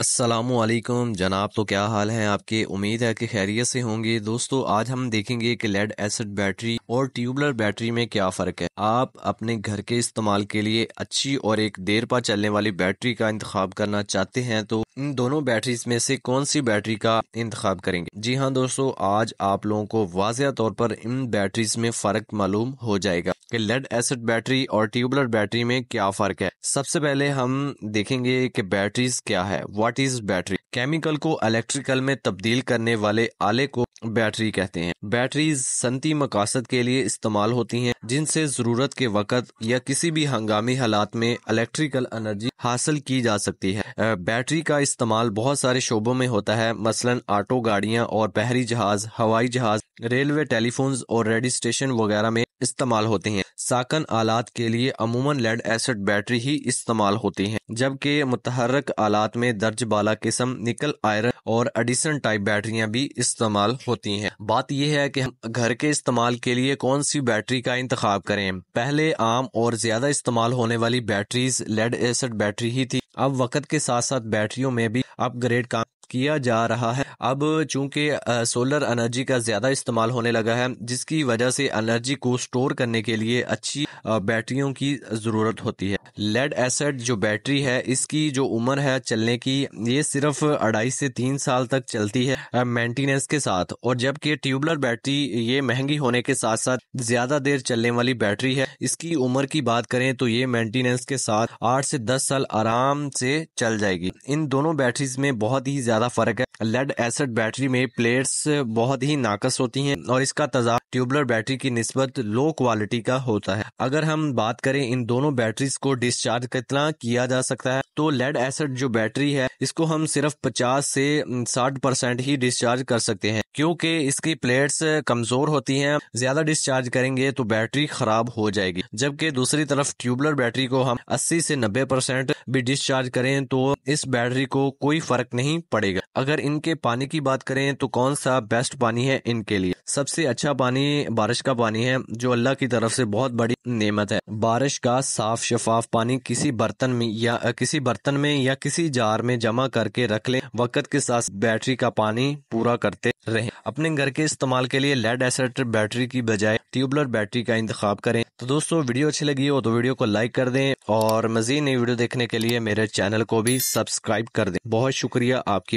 असलम जनाब तो क्या हाल है आपके उम्मीद है कि खैरियत से होंगे दोस्तों आज हम देखेंगे कि लेड एसिड बैटरी और ट्यूबलर बैटरी में क्या फ़र्क है आप अपने घर के इस्तेमाल के लिए अच्छी और एक देर पर चलने वाली बैटरी का इंतखब करना चाहते हैं तो इन दोनों बैटरीज में से कौन सी बैटरी का इंतखब करेंगे जी हाँ दोस्तों आज आप लोगों को वाजह तौर पर इन बैटरीज में फ़र्क मालूम हो जाएगा कि लेड एसिड बैटरी और ट्यूबलर बैटरी में क्या फर्क है सबसे पहले हम देखेंगे कि बैटरीज क्या है व्हाट इज बैटरी केमिकल को इलेक्ट्रिकल में तब्दील करने वाले आले को बैटरी कहते हैं बैटरीज सनती मकासद के लिए इस्तेमाल होती हैं जिनसे जरूरत के वक़्त या किसी भी हंगामी हालात में इलेक्ट्रिकल एनर्जी हासिल की जा सकती है बैटरी का इस्तेमाल बहुत सारे शोबों में होता है मसलन ऑटो गाड़ियाँ और बहरी जहाज हवाई जहाज रेलवे टेलीफोन और रेडियो स्टेशन वगैरह में इस्तेमाल होते हैं साकन आलात के लिए अमूमन लेड एसिड बैटरी ही इस्तेमाल होती हैं जबकि मुतहरक आलात में दर्ज बाला किस्म निकल आयरन और एडिसन टाइप बैटरियां भी इस्तेमाल होती हैं बात यह है कि हम घर के इस्तेमाल के लिए कौन सी बैटरी का इंतखा करें पहले आम और ज्यादा इस्तेमाल होने वाली बैटरीज लेड एसिड बैटरी ही थी अब वक्त के साथ साथ बैटरियों में भी अपग्रेड काम किया जा रहा है अब चूंकि सोलर एनर्जी का ज़्यादा इस्तेमाल होने लगा है जिसकी वजह से एनर्जी को स्टोर करने के लिए अच्छी बैटरियों की ज़रूरत होती है लेड एसिड जो बैटरी है इसकी जो उम्र है चलने की ये सिर्फ अढ़ाई से तीन साल तक चलती है मेंटेनेंस के साथ और जबकि ट्यूबलर बैटरी ये महंगी होने के साथ साथ ज़्यादा देर चलने वाली बैटरी है इसकी उम्र की बात करें तो ये मेंटेनेंस के साथ आठ से दस साल आराम से चल जाएगी इन दोनों बैटरीज में बहुत ही ज़्यादा ज्यादा फर्क है लेड एसिड बैटरी में प्लेट्स बहुत ही नाकस होती हैं और इसका तजा ट्यूबलर बैटरी की नस्बत लो क्वालिटी का होता है अगर हम बात करें इन दोनों बैटरीज को डिस्चार्ज कितना किया जा सकता है तो लेड एसिड जो बैटरी है इसको हम सिर्फ 50 से 60 परसेंट ही डिस्चार्ज कर सकते हैं क्योंकि इसकी प्लेट्स कमजोर होती हैं ज्यादा डिस्चार्ज करेंगे तो बैटरी खराब हो जाएगी जबकि दूसरी तरफ ट्यूबलर बैटरी को हम 80 से 90 परसेंट भी डिस्चार्ज करें तो इस बैटरी को कोई फर्क नहीं पड़ेगा अगर इनके पानी की बात करें तो कौन सा बेस्ट पानी है इनके लिए सबसे अच्छा पानी बारिश का पानी है जो अल्लाह की तरफ से बहुत बड़ी नियमत है बारिश का साफ शफाफ पानी किसी बर्तन में या किसी बर्तन में या किसी जार में जमा करके रख लें वक्त के साथ बैटरी का पानी पूरा करते रहें अपने घर के इस्तेमाल के लिए लेड एसेट बैटरी की बजाय ट्यूबलर बैटरी का इंतजाम करें तो दोस्तों वीडियो अच्छी लगी हो तो वीडियो को लाइक कर दें और मजीद नई वीडियो देखने के लिए मेरे चैनल को भी सब्सक्राइब कर दें बहुत शुक्रिया आपकी